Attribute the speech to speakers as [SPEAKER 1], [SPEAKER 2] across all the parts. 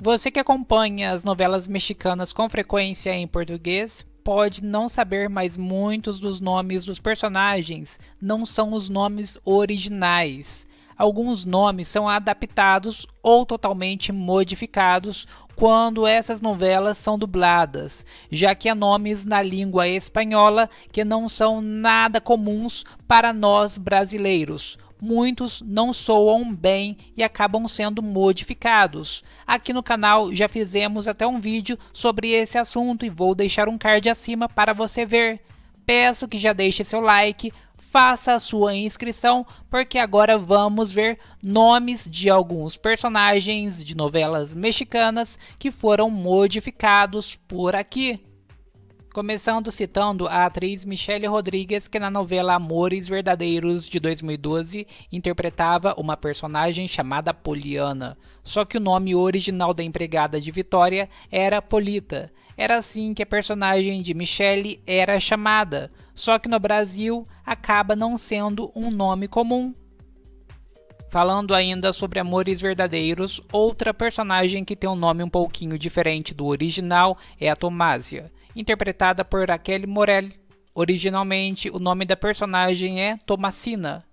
[SPEAKER 1] Você que acompanha as novelas mexicanas com frequência em português pode não saber, mas muitos dos nomes dos personagens não são os nomes originais. Alguns nomes são adaptados ou totalmente modificados quando essas novelas são dubladas, já que há nomes na língua espanhola que não são nada comuns para nós brasileiros, muitos não soam bem e acabam sendo modificados. Aqui no canal já fizemos até um vídeo sobre esse assunto e vou deixar um card acima para você ver. Peço que já deixe seu like, faça a sua inscrição, porque agora vamos ver nomes de alguns personagens de novelas mexicanas que foram modificados por aqui. Começando citando a atriz Michelle Rodrigues, que na novela Amores Verdadeiros de 2012 interpretava uma personagem chamada Poliana. Só que o nome original da empregada de Vitória era Polita. Era assim que a personagem de Michelle era chamada. Só que no Brasil acaba não sendo um nome comum. Falando ainda sobre Amores Verdadeiros, outra personagem que tem um nome um pouquinho diferente do original é a Tomásia interpretada por Raquel Morel. Originalmente, o nome da personagem é Tomacina.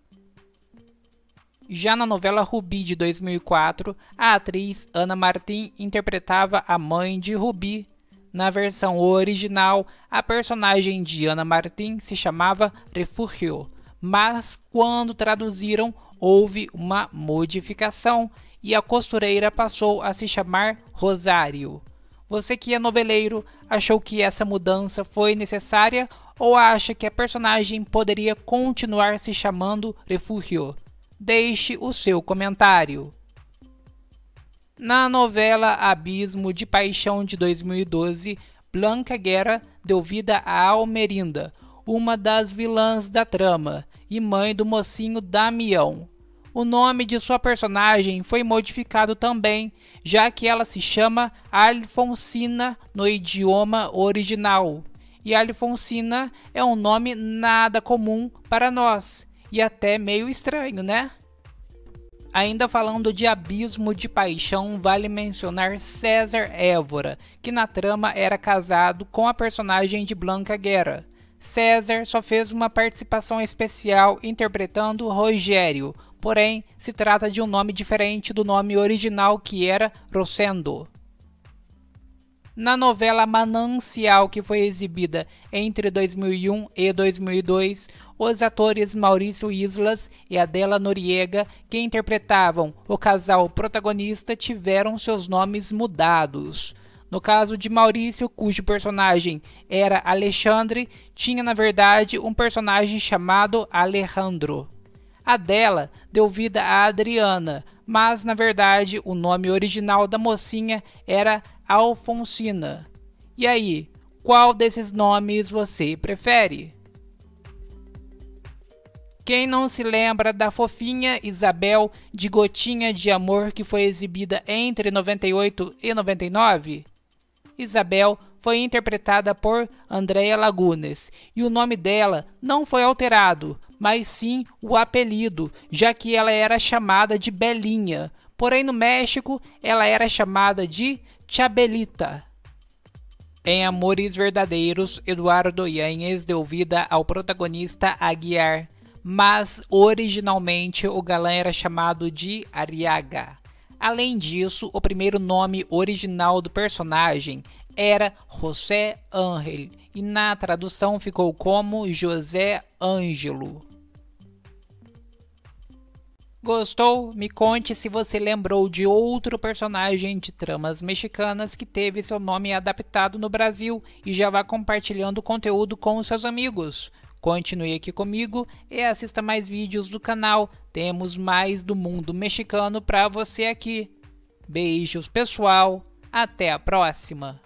[SPEAKER 1] Já na novela Rubi de 2004, a atriz Ana Martin interpretava a mãe de Rubi. Na versão original, a personagem de Ana Martin se chamava Refugio, mas quando traduziram, houve uma modificação e a costureira passou a se chamar Rosário. Você que é noveleiro, achou que essa mudança foi necessária ou acha que a personagem poderia continuar se chamando Refugio? Deixe o seu comentário. Na novela Abismo de Paixão de 2012, Blanca Guerra deu vida a Almerinda, uma das vilãs da trama e mãe do mocinho Damião, o nome de sua personagem foi modificado também, já que ela se chama Alfonsina no idioma original. E Alfonsina é um nome nada comum para nós e até meio estranho, né? Ainda falando de abismo de paixão, vale mencionar César Évora, que na trama era casado com a personagem de Blanca Guerra. César só fez uma participação especial interpretando Rogério, porém se trata de um nome diferente do nome original que era Rosendo. Na novela Manancial, que foi exibida entre 2001 e 2002, os atores Maurício Islas e Adela Noriega, que interpretavam o casal protagonista, tiveram seus nomes mudados. No caso de Maurício, cujo personagem era Alexandre, tinha na verdade um personagem chamado Alejandro. Adela deu vida a Adriana, mas na verdade o nome original da mocinha era Alfonsina. E aí, qual desses nomes você prefere? Quem não se lembra da fofinha Isabel de Gotinha de Amor que foi exibida entre 98 e 99? Isabel foi interpretada por Andrea Lagunes e o nome dela não foi alterado, mas sim o apelido, já que ela era chamada de Belinha. Porém, no México, ela era chamada de Chabelita. Em Amores Verdadeiros, Eduardo Yanes deu vida ao protagonista Aguiar, mas originalmente o galã era chamado de Ariaga. Além disso, o primeiro nome original do personagem era José Ángel e na tradução ficou como José Ângelo. Gostou? Me conte se você lembrou de outro personagem de tramas mexicanas que teve seu nome adaptado no Brasil e já vá compartilhando o conteúdo com seus amigos. Continue aqui comigo e assista mais vídeos do canal. Temos mais do mundo mexicano para você aqui. Beijos, pessoal. Até a próxima.